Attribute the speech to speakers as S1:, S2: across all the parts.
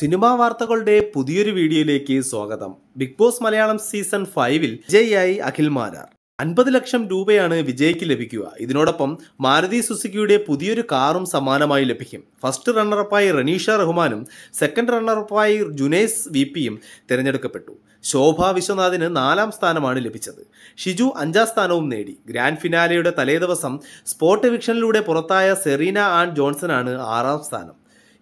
S1: cinema വാർത്തകളുടെ പുതിയൊരു വീഡിയോയിലേക്ക് സ്വാഗതം ബിഗ് ബോസ് മലയാളം സീസൺ ഫൈവിൽ വിജയായി അഖിൽ മാരാർ അൻപത് ലക്ഷം രൂപയാണ് വിജയ്ക്ക് ലഭിക്കുക ഇതിനോടൊപ്പം മാരുതി സുസുക്കിയുടെ പുതിയൊരു കാറും സമ്മാനമായി ലഭിക്കും ഫസ്റ്റ് റണ്ണറപ്പായി റനീഷ റഹ്മാനും സെക്കൻഡ് റണ്ണറപ്പായി ജുനേസ് വി പിയും തിരഞ്ഞെടുക്കപ്പെട്ടു ശോഭ വിശ്വനാഥിന് നാലാം സ്ഥാനമാണ് ലഭിച്ചത് ഷിജു അഞ്ചാം സ്ഥാനവും നേടി ഗ്രാൻഡ് ഫിനാലയുടെ തലേദിവസം സ്പോർട്ട് വിക്ഷനിലൂടെ പുറത്തായ സെറീന ആൻഡ് ജോൺസൺ ആണ് ആറാം സ്ഥാനം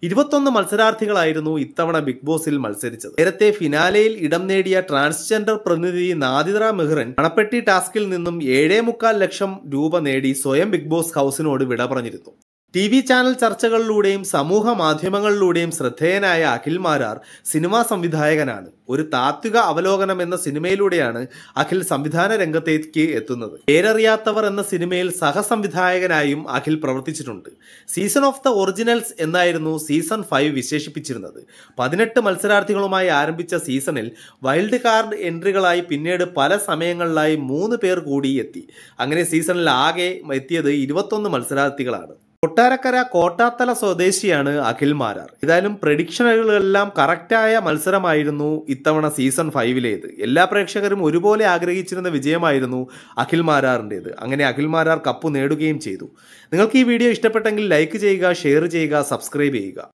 S1: ഇരുപത്തൊന്ന് മത്സരാർത്ഥികളായിരുന്നു ഇത്തവണ ബിഗ് ബോസിൽ മത്സരിച്ചത് നേരത്തെ ഫിനാലയിൽ ഇടം നേടിയ ട്രാൻസ്ജെൻഡർ പ്രതിനിധി നാദിദ്ര മെഹ്റൻ അണപ്പെട്ടി ടാസ്കിൽ നിന്നും ഏഴേ മുക്കാൽ ലക്ഷം രൂപ നേടി സ്വയം ബിഗ് ബോസ് ഹൗസിനോട് വിട പറഞ്ഞിരുന്നു ടി വി ചാനൽ ചർച്ചകളിലൂടെയും സമൂഹ മാധ്യമങ്ങളിലൂടെയും ശ്രദ്ധേയനായ അഖിൽ മാരാർ സിനിമാ സംവിധായകനാണ് ഒരു താത്വിക അവലോകനം എന്ന സിനിമയിലൂടെയാണ് അഖിൽ സംവിധാന രംഗത്തേക്ക് എത്തുന്നത് പേരറിയാത്തവർ എന്ന സിനിമയിൽ സഹസംവിധായകനായും അഖിൽ പ്രവർത്തിച്ചിട്ടുണ്ട് സീസൺ ഓഫ് ദ ഒറിജിനൽസ് എന്നായിരുന്നു സീസൺ ഫൈവ് വിശേഷിപ്പിച്ചിരുന്നത് പതിനെട്ട് മത്സരാർത്ഥികളുമായി ആരംഭിച്ച സീസണിൽ വൈൽഡ് കാർഡ് എൻട്രികളായി പിന്നീട് പല സമയങ്ങളിലായി മൂന്ന് പേർ കൂടി എത്തി അങ്ങനെ സീസണിൽ ആകെ എത്തിയത് ഇരുപത്തൊന്ന് മത്സരാർത്ഥികളാണ് കൊട്ടാരക്കര കോട്ടാത്തല സ്വദേശിയാണ് അഖിൽ മാരാർ ഏതായാലും പ്രഡിക്ഷനുകളെല്ലാം കറക്റ്റായ മത്സരമായിരുന്നു ഇത്തവണ സീസൺ ഫൈവിലേത് എല്ലാ പ്രേക്ഷകരും ഒരുപോലെ ആഗ്രഹിച്ചിരുന്ന വിജയമായിരുന്നു അഖിൽ മാരാറിൻ്റെത് അങ്ങനെ അഖിൽ മാരാർ കപ്പ് നേടുകയും ചെയ്തു നിങ്ങൾക്ക് ഈ വീഡിയോ ഇഷ്ടപ്പെട്ടെങ്കിൽ ലൈക്ക് ചെയ്യുക ഷെയർ ചെയ്യുക സബ്സ്ക്രൈബ് ചെയ്യുക